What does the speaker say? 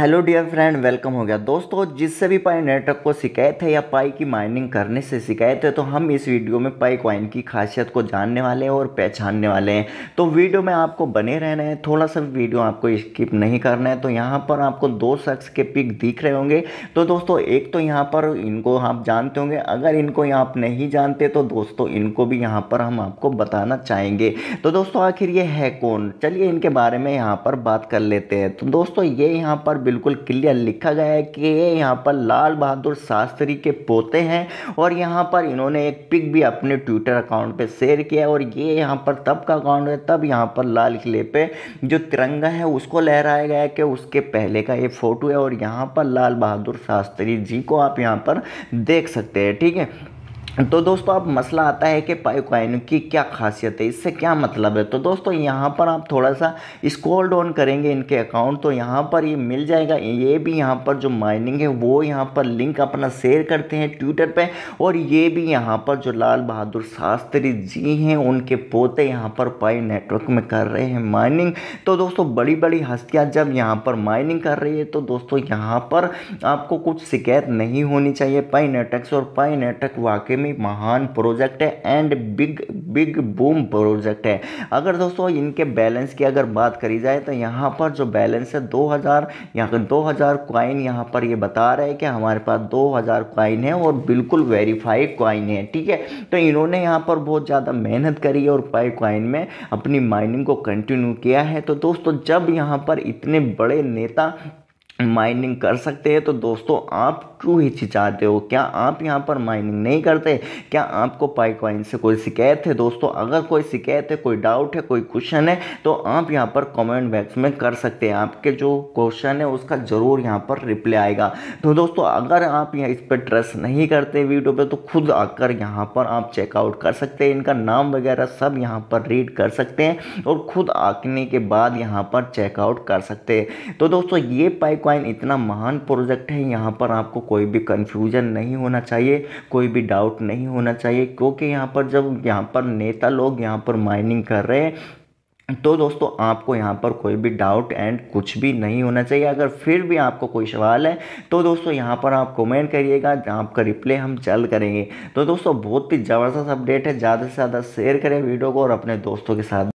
hello dear friend welcome हो गया दोस्तों जिससे भी पाई नेटवर्क को शिकायत है या पाई की माइनिंग करने से शिकायत है तो हम इस वीडियो में पाई क्वाइन की खासियत को जानने वाले हैं और पहचानने वाले हैं तो वीडियो में आपको बने रहना है थोड़ा सा वीडियो आपको स्किप नहीं करना है तो यहाँ पर आपको दो शख्स के पिक दिख रहे होंगे तो दोस्तों एक तो यहाँ पर इनको आप जानते होंगे अगर इनको आप नहीं जानते तो दोस्तों इनको भी यहाँ पर हम आपको बताना चाहेंगे तो दोस्तों आखिर ये है कौन चलिए इनके बारे में यहाँ पर बात कर लेते हैं तो दोस्तों ये यहाँ पर बिल्कुल क्लियर लिखा गया है कि यहाँ पर लाल बहादुर शास्त्री के पोते हैं और यहाँ पर इन्होंने एक पिक भी अपने ट्विटर अकाउंट पे शेयर किया और ये यहाँ पर तब का अकाउंट है तब यहाँ पर लाल किले पे जो तिरंगा है उसको लहराया गया है कि उसके पहले का ये फ़ोटो है और यहाँ पर लाल बहादुर शास्त्री जी को आप यहाँ पर देख सकते हैं ठीक है तो दोस्तों अब मसला आता है कि पाइपलाइन की क्या खासियत है इससे क्या मतलब है तो दोस्तों यहाँ पर आप थोड़ा सा स्क्रॉल डाउन करेंगे इनके अकाउंट तो यहाँ पर ये यह मिल जाएगा ये भी यहाँ पर जो माइनिंग है वो यहाँ पर लिंक अपना शेयर करते हैं ट्विटर पे और ये भी यहाँ पर जो लाल बहादुर शास्त्री जी हैं उनके पोते यहाँ पर पाई नेटवर्क में कर रहे हैं माइनिंग तो दोस्तों बड़ी बड़ी हस्तियाँ जब यहाँ पर माइनिंग कर रही है तो दोस्तों यहाँ पर आपको कुछ शिकायत नहीं होनी चाहिए पाई नेटवर्क और पाई नेटवर्क वाकई में महान प्रोजेक्ट है and big big boom project है अगर दोस्तों इनके बैलेंस की अगर बात करी जाए तो यहाँ पर जो बैलेंस है 2000 हज़ार यहाँ दो हज़ार क्वाइन यहाँ पर ये बता रहे हैं कि हमारे पास 2000 क्वाइन है और बिल्कुल वेरीफाई क्वाइन है ठीक है तो इन्होंने यहाँ पर बहुत ज़्यादा मेहनत करी है और पाई क्वाइन में अपनी माइनिंग को कंटिन्यू किया है तो दोस्तों जब यहाँ पर इतने बड़े नेता माइनिंग कर सकते हैं तो दोस्तों आप क्यों हिचकिचाते हो क्या आप यहाँ पर माइनिंग नहीं करते क्या आपको पाइकवाइन से कोई शिकायत है दोस्तों अगर कोई शिकायत है कोई डाउट है कोई क्वेश्चन है तो आप यहाँ पर कमेंट बॉक्स में कर सकते हैं आपके जो क्वेश्चन है उसका ज़रूर यहाँ पर रिप्लाई आएगा तो दोस्तों अगर आप यहाँ इस पर ट्रस्ट नहीं करते वीडियो पर तो खुद आकर यहाँ पर आप चेकआउट कर सकते हैं इनका नाम वगैरह सब यहाँ पर रीड कर सकते हैं और खुद आने के बाद यहाँ पर चेकआउट कर सकते हैं तो दोस्तों ये पाइकवाइन इतना महान प्रोजेक्ट है यहाँ पर आपको कोई भी कन्फ्यूजन नहीं होना चाहिए कोई भी डाउट नहीं होना चाहिए क्योंकि यहाँ पर जब यहाँ पर नेता लोग यहाँ पर माइनिंग कर रहे हैं तो दोस्तों आपको यहाँ पर कोई भी डाउट एंड कुछ भी नहीं होना चाहिए अगर फिर भी आपको कोई सवाल है तो दोस्तों यहाँ पर आप कमेंट करिएगा आपका रिप्लाई हम जल्द करेंगे तो दोस्तों बहुत ही ज़बरदस्त अपडेट है ज़्यादा से ज़्यादा शेयर करें वीडियो को और अपने दोस्तों के साथ